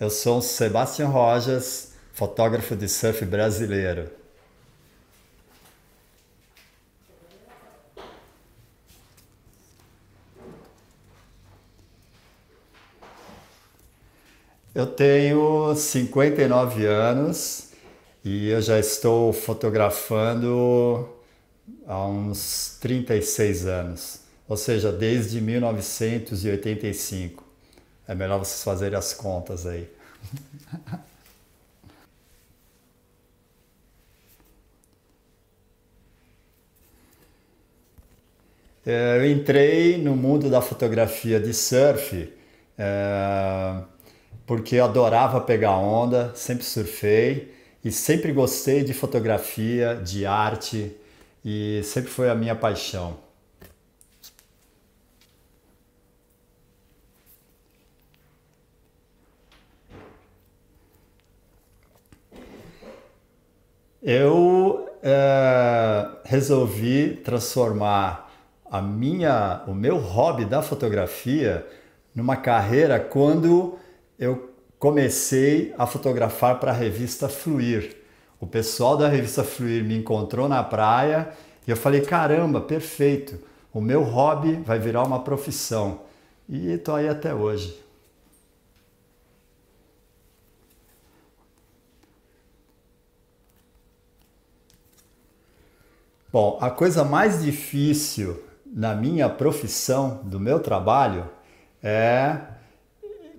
Eu sou o Sebastian Rojas, fotógrafo de surf brasileiro. Eu tenho 59 anos e eu já estou fotografando há uns 36 anos, ou seja, desde 1985. É melhor vocês fazerem as contas aí. É, eu entrei no mundo da fotografia de surf é, porque eu adorava pegar onda, sempre surfei e sempre gostei de fotografia, de arte e sempre foi a minha paixão. eu é, resolvi transformar a minha, o meu hobby da fotografia numa carreira quando eu comecei a fotografar para a revista Fluir. O pessoal da revista Fluir me encontrou na praia e eu falei: caramba, perfeito, o meu hobby vai virar uma profissão. E estou aí até hoje. Bom, a coisa mais difícil na minha profissão, do meu trabalho, é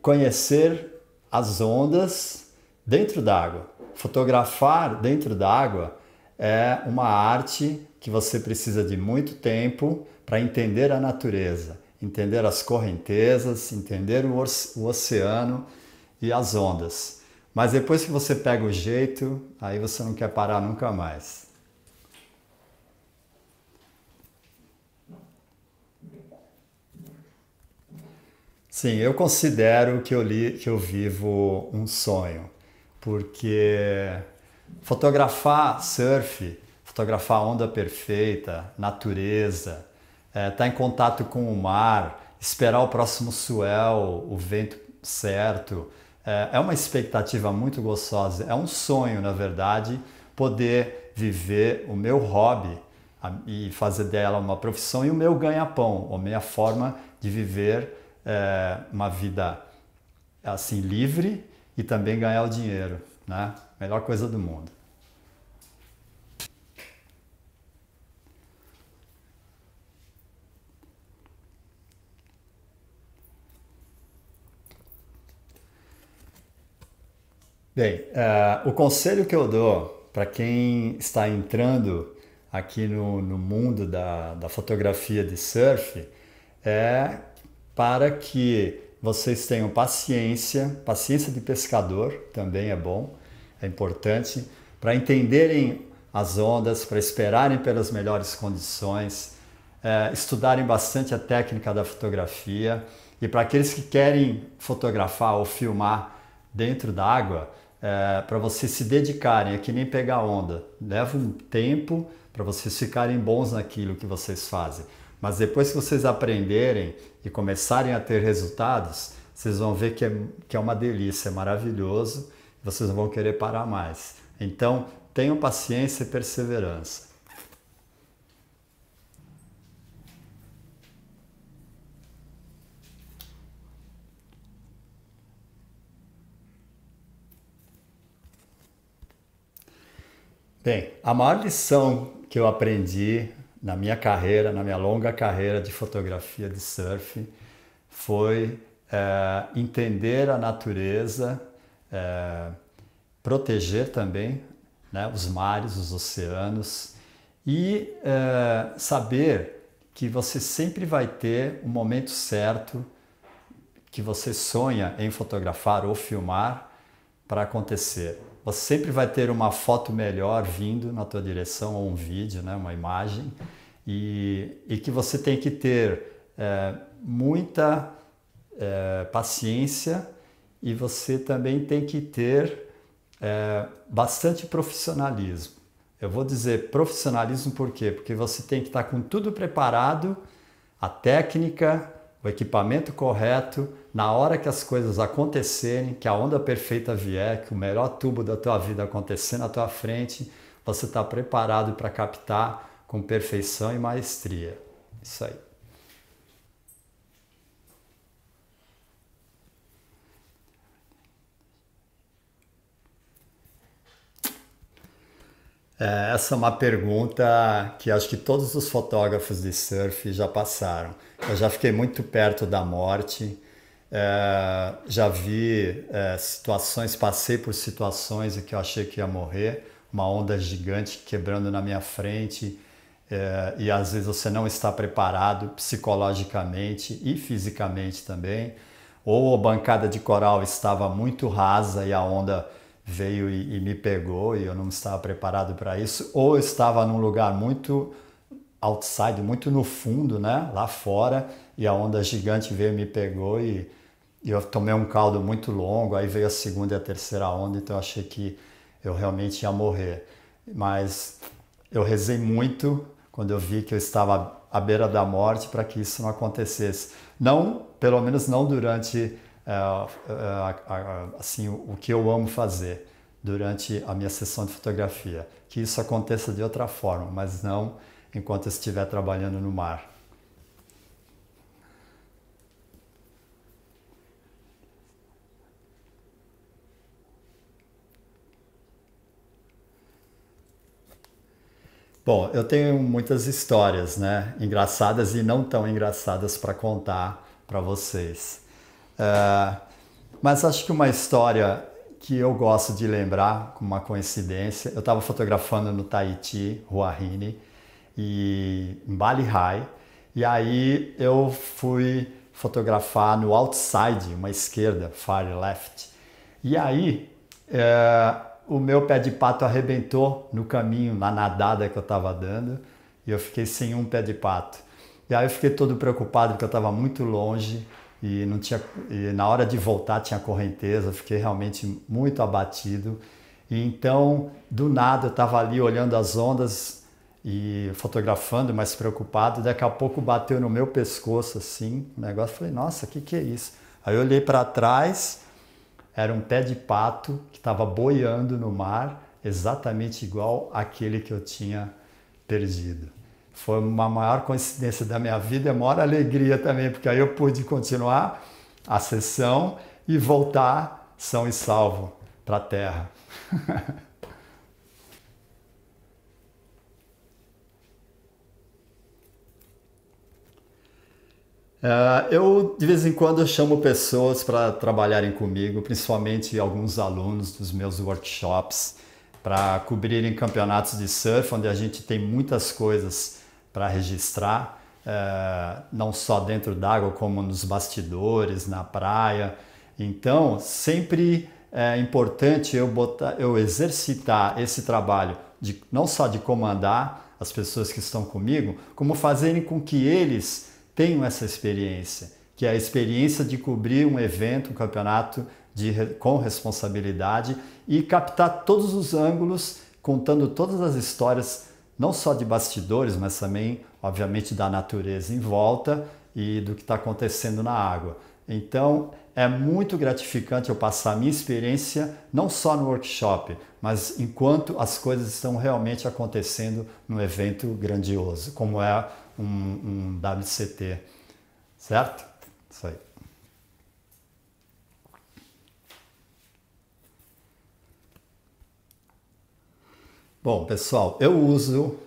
conhecer as ondas dentro d'água. Fotografar dentro d'água é uma arte que você precisa de muito tempo para entender a natureza, entender as correntezas, entender o, o oceano e as ondas. Mas depois que você pega o jeito, aí você não quer parar nunca mais. Sim, eu considero que eu, li, que eu vivo um sonho, porque fotografar surf, fotografar onda perfeita, natureza, estar eh, é, tá em contato com o mar, esperar o próximo swell, o vento certo, é, é uma expectativa muito gostosa, é um sonho, na verdade, poder viver o meu hobby e fazer dela uma profissão e o meu ganha-pão, a minha forma de viver é, uma vida assim livre e também ganhar o dinheiro, né? Melhor coisa do mundo. Bem, é, o conselho que eu dou para quem está entrando aqui no, no mundo da, da fotografia de surf é para que vocês tenham paciência, paciência de pescador também é bom, é importante, para entenderem as ondas, para esperarem pelas melhores condições, é, estudarem bastante a técnica da fotografia e para aqueles que querem fotografar ou filmar dentro da água, é, para vocês se dedicarem, é que nem pegar onda, leva um tempo para vocês ficarem bons naquilo que vocês fazem. Mas depois que vocês aprenderem e começarem a ter resultados, vocês vão ver que é, que é uma delícia, é maravilhoso, vocês não vão querer parar mais. Então, tenham paciência e perseverança. Bem, a maior lição que eu aprendi na minha carreira, na minha longa carreira de fotografia de surf, foi é, entender a natureza, é, proteger também né, os mares, os oceanos e é, saber que você sempre vai ter o um momento certo que você sonha em fotografar ou filmar para acontecer você sempre vai ter uma foto melhor vindo na tua direção, ou um vídeo, né, uma imagem, e, e que você tem que ter é, muita é, paciência e você também tem que ter é, bastante profissionalismo. Eu vou dizer profissionalismo por quê? Porque você tem que estar com tudo preparado, a técnica, o equipamento correto, na hora que as coisas acontecerem, que a onda perfeita vier, que o melhor tubo da tua vida acontecer na tua frente, você está preparado para captar com perfeição e maestria. Isso aí. É, essa é uma pergunta que acho que todos os fotógrafos de surf já passaram. Eu já fiquei muito perto da morte, é, já vi é, situações, passei por situações em que eu achei que ia morrer, uma onda gigante quebrando na minha frente. É, e às vezes você não está preparado psicologicamente e fisicamente também, ou a bancada de coral estava muito rasa e a onda veio e, e me pegou e eu não estava preparado para isso, ou estava num lugar muito outside, muito no fundo, né? Lá fora, e a onda gigante veio e me pegou e, e eu tomei um caldo muito longo, aí veio a segunda e a terceira onda, então eu achei que eu realmente ia morrer. Mas eu rezei muito quando eu vi que eu estava à beira da morte para que isso não acontecesse. Não, pelo menos não durante é, é, assim o que eu amo fazer durante a minha sessão de fotografia. Que isso aconteça de outra forma, mas não enquanto eu estiver trabalhando no mar. Bom, eu tenho muitas histórias, né? Engraçadas e não tão engraçadas para contar para vocês. Ah, mas acho que uma história que eu gosto de lembrar, com uma coincidência, eu estava fotografando no Tahiti, Ruahine, e em Bali High, e aí eu fui fotografar no outside, uma esquerda, far left. E aí é, o meu pé de pato arrebentou no caminho, na nadada que eu estava dando, e eu fiquei sem um pé de pato. E aí eu fiquei todo preocupado porque eu estava muito longe e não tinha e na hora de voltar tinha correnteza, fiquei realmente muito abatido. E então, do nada, eu estava ali olhando as ondas e fotografando, mas preocupado. Daqui a pouco bateu no meu pescoço assim, o negócio. Falei, nossa, o que, que é isso? Aí eu olhei para trás, era um pé de pato que estava boiando no mar, exatamente igual aquele que eu tinha perdido foi uma maior coincidência da minha vida e é a maior alegria também, porque aí eu pude continuar a sessão e voltar são e salvo para a terra. É, eu, de vez em quando, chamo pessoas para trabalharem comigo, principalmente alguns alunos dos meus workshops, para cobrirem campeonatos de surf, onde a gente tem muitas coisas para registrar, eh, não só dentro d'água, como nos bastidores, na praia. Então, sempre é importante eu, botar, eu exercitar esse trabalho, de, não só de comandar as pessoas que estão comigo, como fazerem com que eles tenham essa experiência, que é a experiência de cobrir um evento, um campeonato de, com responsabilidade e captar todos os ângulos, contando todas as histórias não só de bastidores, mas também, obviamente, da natureza em volta e do que está acontecendo na água. Então, é muito gratificante eu passar a minha experiência, não só no workshop, mas enquanto as coisas estão realmente acontecendo num evento grandioso, como é um, um WCT. Certo? Isso aí. Bom, pessoal, eu uso,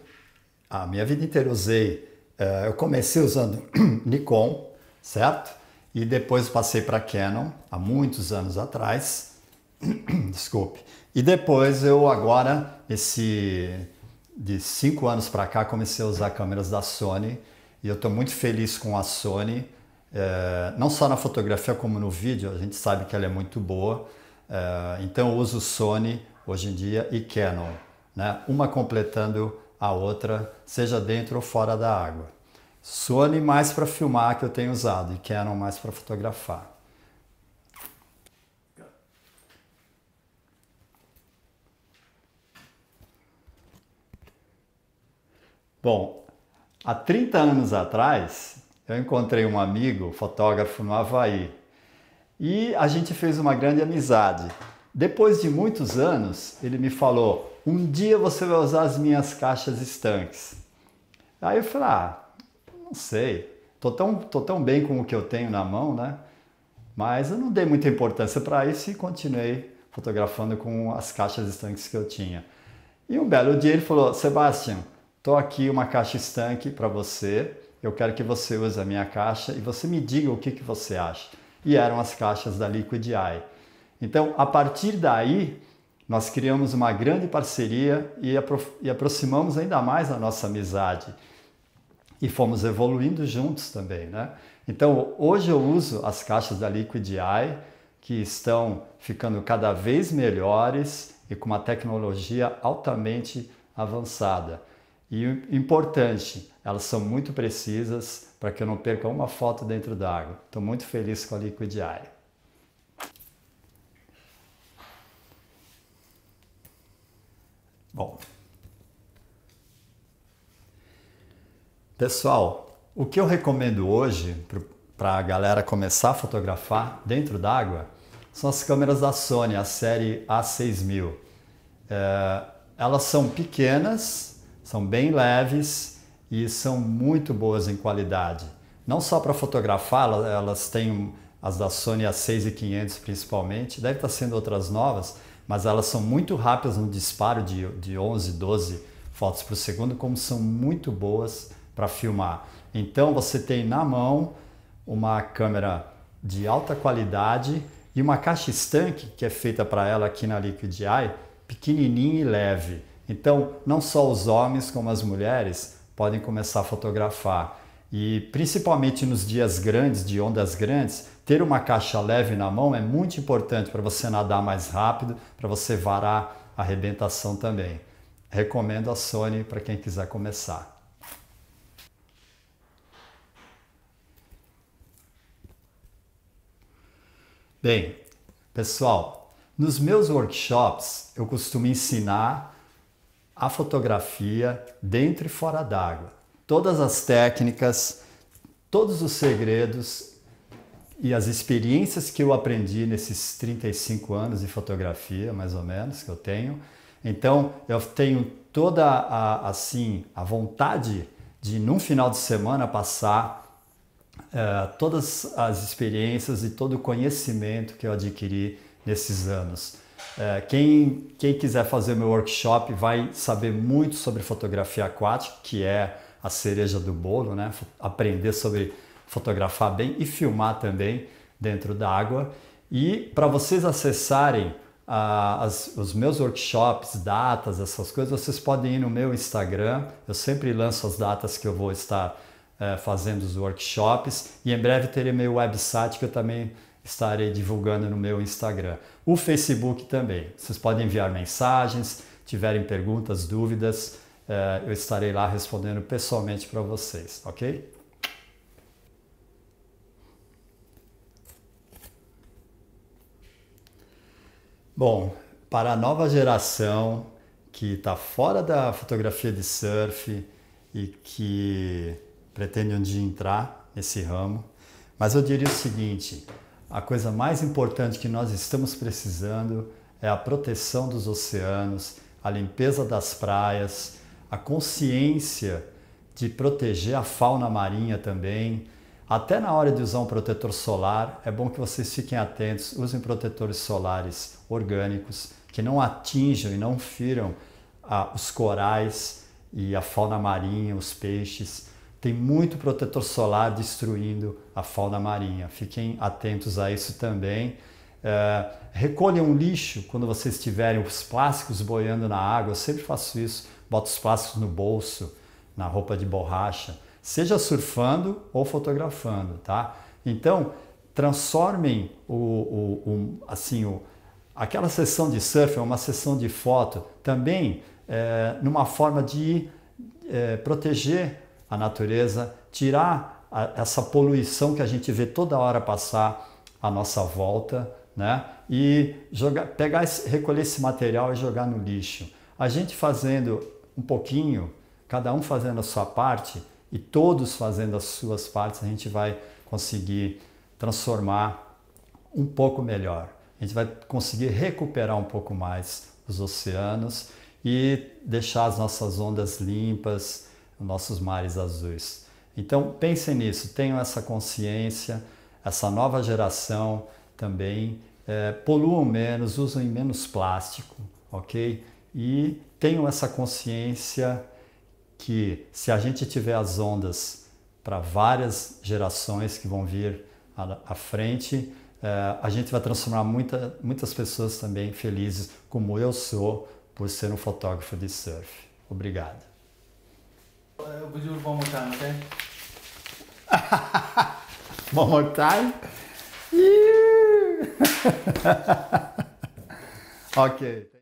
a minha vida inteira usei, eh, eu comecei usando Nikon, certo? E depois passei para Canon, há muitos anos atrás, desculpe. E depois eu agora, esse de cinco anos para cá, comecei a usar câmeras da Sony e eu estou muito feliz com a Sony, eh, não só na fotografia como no vídeo, a gente sabe que ela é muito boa. Eh, então eu uso Sony hoje em dia e Canon né? uma completando a outra, seja dentro ou fora da água. Sony mais para filmar que eu tenho usado e Canon mais para fotografar. Bom, há 30 anos atrás eu encontrei um amigo, fotógrafo no Havaí, e a gente fez uma grande amizade. Depois de muitos anos, ele me falou: um dia você vai usar as minhas caixas estanques. Aí eu falei, ah, não sei, tô tão, tô tão bem com o que eu tenho na mão, né? Mas eu não dei muita importância para isso e continuei fotografando com as caixas estanques que eu tinha. E um belo dia ele falou, Sebastian, tô aqui uma caixa estanque para você, eu quero que você use a minha caixa e você me diga o que, que você acha. E eram as caixas da Liquid Eye. Então, a partir daí, nós criamos uma grande parceria e, apro e aproximamos ainda mais a nossa amizade. E fomos evoluindo juntos também, né? Então, hoje eu uso as caixas da Liquid Eye, que estão ficando cada vez melhores e com uma tecnologia altamente avançada. E importante, elas são muito precisas para que eu não perca uma foto dentro d'água. Estou muito feliz com a Liquid Eye. Bom. Pessoal, o que eu recomendo hoje para a galera começar a fotografar dentro d'água são as câmeras da Sony, a série A6000. É, elas são pequenas, são bem leves e são muito boas em qualidade. Não só para fotografar, elas têm as da Sony A6500 principalmente, deve estar tá sendo outras novas, mas elas são muito rápidas no disparo de, de 11, 12 fotos por segundo, como são muito boas para filmar. Então você tem na mão uma câmera de alta qualidade e uma caixa estanque que é feita para ela aqui na Liquid Eye, pequenininha e leve. Então, não só os homens como as mulheres podem começar a fotografar. E principalmente nos dias grandes, de ondas grandes, ter uma caixa leve na mão é muito importante para você nadar mais rápido, para você varar a arrebentação também. Recomendo a Sony para quem quiser começar. Bem, pessoal, nos meus workshops eu costumo ensinar a fotografia dentro e fora d'água todas as técnicas, todos os segredos e as experiências que eu aprendi nesses 35 anos de fotografia, mais ou menos, que eu tenho. Então, eu tenho toda a, assim, a vontade de, num final de semana, passar uh, todas as experiências e todo o conhecimento que eu adquiri nesses anos. Eh, quem, quem quiser fazer meu workshop vai saber muito sobre fotografia aquática, que é a cereja do bolo, né? Aprender sobre fotografar bem e filmar também dentro da água. E para vocês acessarem ah, as, os meus workshops, datas, essas coisas, vocês podem ir no meu Instagram. Eu sempre lanço as datas que eu vou estar eh, fazendo os workshops. E em breve terei meu website que eu também estarei divulgando no meu Instagram. O Facebook também. Vocês podem enviar mensagens, tiverem perguntas, dúvidas. Eh, eu estarei lá respondendo pessoalmente para vocês, ok? Bom, para a nova geração que está fora da fotografia de surf e que pretende um dia entrar nesse ramo, mas eu diria o seguinte: a coisa mais importante que nós estamos precisando é a proteção dos oceanos, a limpeza das praias, a consciência de proteger a fauna marinha também. Até na hora de usar um protetor solar, é bom que vocês fiquem atentos, usem protetores solares orgânicos que não atinjam e não firam ah, os corais e a fauna marinha, os peixes. Tem muito protetor solar destruindo a fauna marinha. Fiquem atentos a isso também. É, recolham lixo quando vocês tiverem os plásticos boiando na água. Eu sempre faço isso bota os passos no bolso, na roupa de borracha, seja surfando ou fotografando, tá? Então, transformem o, o, o assim, o, aquela sessão de surf, uma sessão de foto, também é, numa forma de é, proteger a natureza, tirar a, essa poluição que a gente vê toda hora passar à nossa volta, né? E jogar, pegar, esse, recolher esse material e jogar no lixo. A gente fazendo um pouquinho, cada um fazendo a sua parte e todos fazendo as suas partes, a gente vai conseguir transformar um pouco melhor. A gente vai conseguir recuperar um pouco mais os oceanos e deixar as nossas ondas limpas, nossos mares azuis. Então pensem nisso, tenham essa consciência, essa nova geração também é, poluam menos, usem menos plástico, ok? e tenham essa consciência que se a gente tiver as ondas para várias gerações que vão vir à, frente, eh, a gente vai transformar muita, muitas pessoas também felizes, como eu sou, por ser um fotógrafo de surf. Obrigado. Eu pedi o one more time, ok? one more time? Yeah. ok.